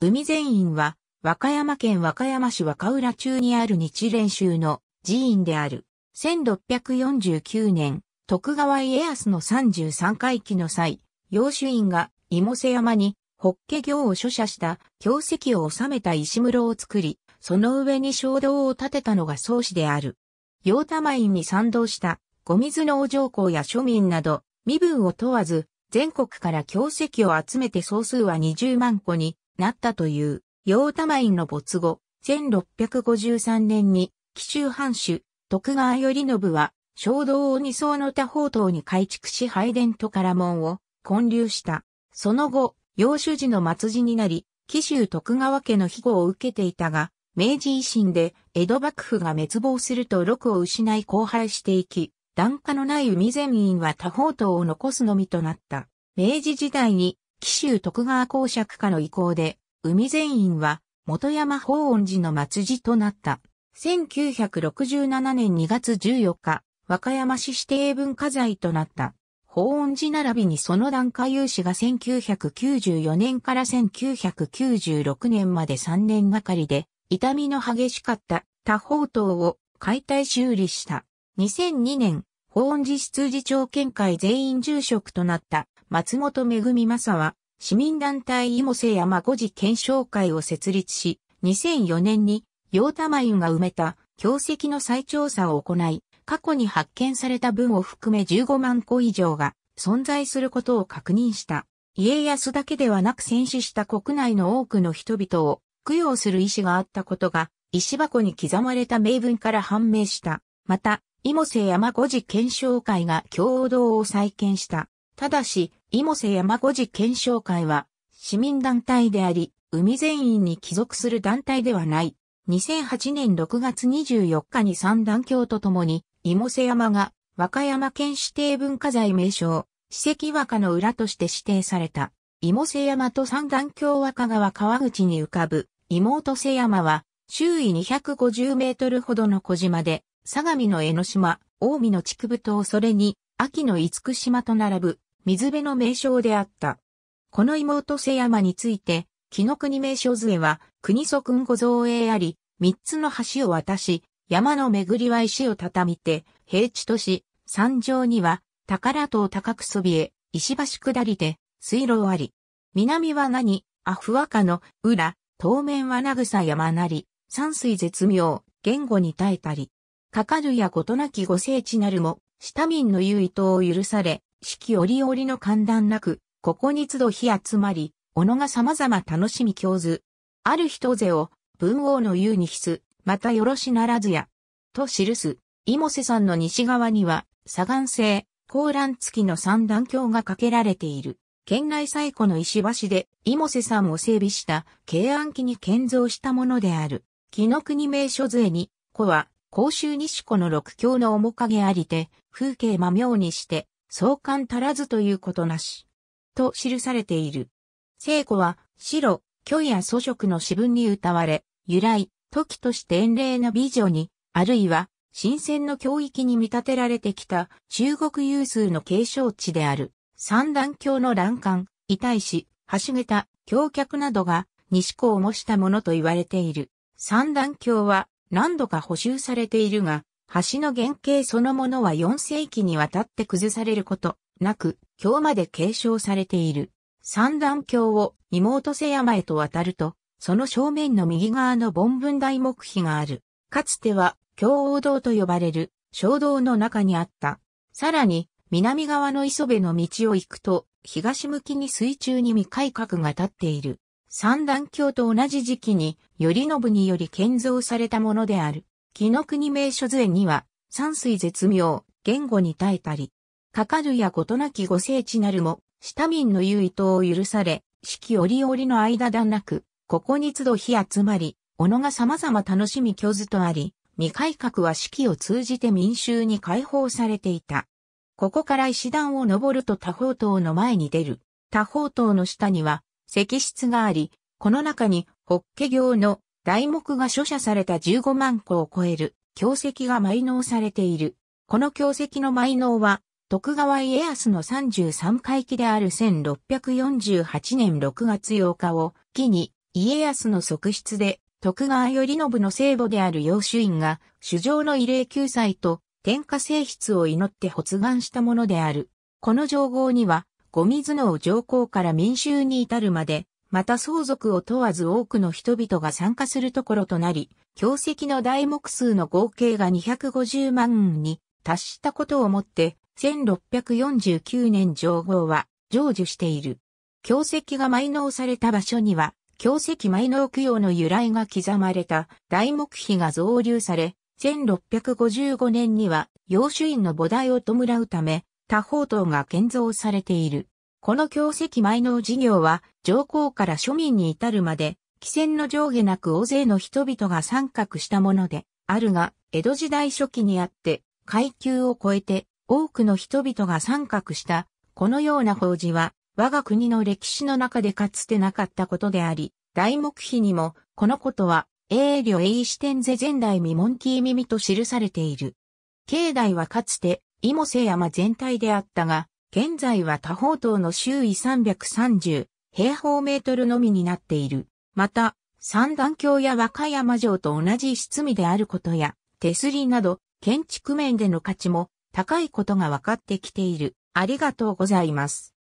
海全院は、和歌山県和歌山市和歌浦中にある日蓮宗の寺院である。1649年、徳川家康の33回忌の際、養主院が芋瀬山に法華経を書写した経石を収めた石室を作り、その上に衝動を建てたのが宗師である。陽玉院に賛同した、ご水のお上皇や庶民など、身分を問わず、全国から経石を集めて総数は20万個になったという、陽玉院の没後、1653年に、紀州藩主、徳川頼信は、衝動を二層の多方島に改築し拝殿と唐門を建立した。その後、養主寺の末寺になり、紀州徳川家の庇護を受けていたが、明治維新で江戸幕府が滅亡すると禄を失い荒廃していき、段下のない海善院は多方島を残すのみとなった。明治時代に紀州徳川公爵家の意向で、海全員は元山法恩寺の末寺となった。1967年2月14日、和歌山市指定文化財となった。法恩寺並びにその段階有志が1994年から1996年まで3年がかりで、痛みの激しかった多宝塔を解体修理した。2002年、法恩寺出事長見会全員住職となった松本恵正は、市民団体イモセ山五次検証会を設立し、2004年に、陽太眉が埋めた、教石の再調査を行い、過去に発見された分を含め15万個以上が存在することを確認した。家康だけではなく戦死した国内の多くの人々を供養する意思があったことが、石箱に刻まれた名文から判明した。また、イモセ山五次検証会が共同を再建した。ただし、イモセ山五次検証会は、市民団体であり、海全員に帰属する団体ではない。2008年6月24日に三団協とともに、イモセ山が和歌山県指定文化財名称、史跡和歌の裏として指定された。イモセ山と三段峡和歌川川口に浮かぶ妹瀬山は周囲250メートルほどの小島で相模の江ノ島、近江の筑部島それに秋の福島と並ぶ水辺の名称であった。この妹瀬山について、木の国名所杖は、国祖君御造営あり、三つの橋を渡し、山の巡りは石を畳みて、平地とし、山上には、宝塔高くそびえ、石橋下りて、水路あり。南は何、アフワカの、裏、当面はなぐさ山なり、山水絶妙、言語に耐えたり。かかるや事なきご聖地なるも、下民の優位等を許され、四季折々の寒暖なく、ここに都度火集まり、おのが様々楽しみ共図。ある人ぜを、文王の言うに必須。またよろしならずや。と記す、セ瀬んの西側には、左岸製、高欄付きの三段橋が架けられている。県内最古の石橋で、セ瀬んを整備した、慶安期に建造したものである。紀の国名所税に、古は、甲州西湖の六橋の面影ありて、風景ま妙にして、相関足らずということなし。と記されている。聖子は、白、虚や祖食の詩文に歌われ、由来、時として遠霊の美女に、あるいは、新鮮の教育に見立てられてきた中国有数の継承地である、三段橋の欄干、遺体し、橋桁、橋脚などが西湖を模したものと言われている。三段橋は何度か補修されているが、橋の原型そのものは4世紀にわたって崩されること、なく、今日まで継承されている。三段橋を妹瀬山へと渡ると、その正面の右側の盆文大木碑がある。かつては、京王道と呼ばれる、小道の中にあった。さらに、南側の磯辺の道を行くと、東向きに水中に未改革が立っている。三段橋と同じ時期に、頼信により建造されたものである。日の国名所図絵には、山水絶妙、言語に耐えたり、かかるや事なきご聖地なるも、下民の優位等を許され、四季折々の間段く、ここに都度日集まり、おのが様々楽しみ虚図とあり、未改革は四季を通じて民衆に解放されていた。ここから石段を登ると多宝塔の前に出る。多宝塔の下には石室があり、この中に法華経の題目が書写された15万個を超える、教石が埋納されている。この教石の埋納は、徳川家康の33回忌である1648年6月8日を機に、家康の側室で、徳川頼信の聖母である養子院が、主上の慰霊救済と、天下性質を祈って発願したものである。この情報には、ゴミ頭脳上皇から民衆に至るまで、また相続を問わず多くの人々が参加するところとなり、教石の大目数の合計が250万に達したことをもって、1649年上報は成就している。教石が埋納された場所には、教石埋納供養の由来が刻まれた大目碑が増流され、1655年には、養主院の菩提を弔うため、多宝塔が建造されている。この教石埋納事業は、上皇から庶民に至るまで、汽船の上下なく大勢の人々が参画したもので、あるが、江戸時代初期にあって、階級を超えて、多くの人々が参画した、このような法事は、我が国の歴史の中でかつてなかったことであり、大目碑にも、このことは、英領英視点是前代未聞キー耳と記されている。境内はかつて、芋瀬山全体であったが、現在は多方島の周囲330平方メートルのみになっている。また、三段橋や和歌山城と同じ質味であることや、手すりなど、建築面での価値も高いことが分かってきている。ありがとうございます。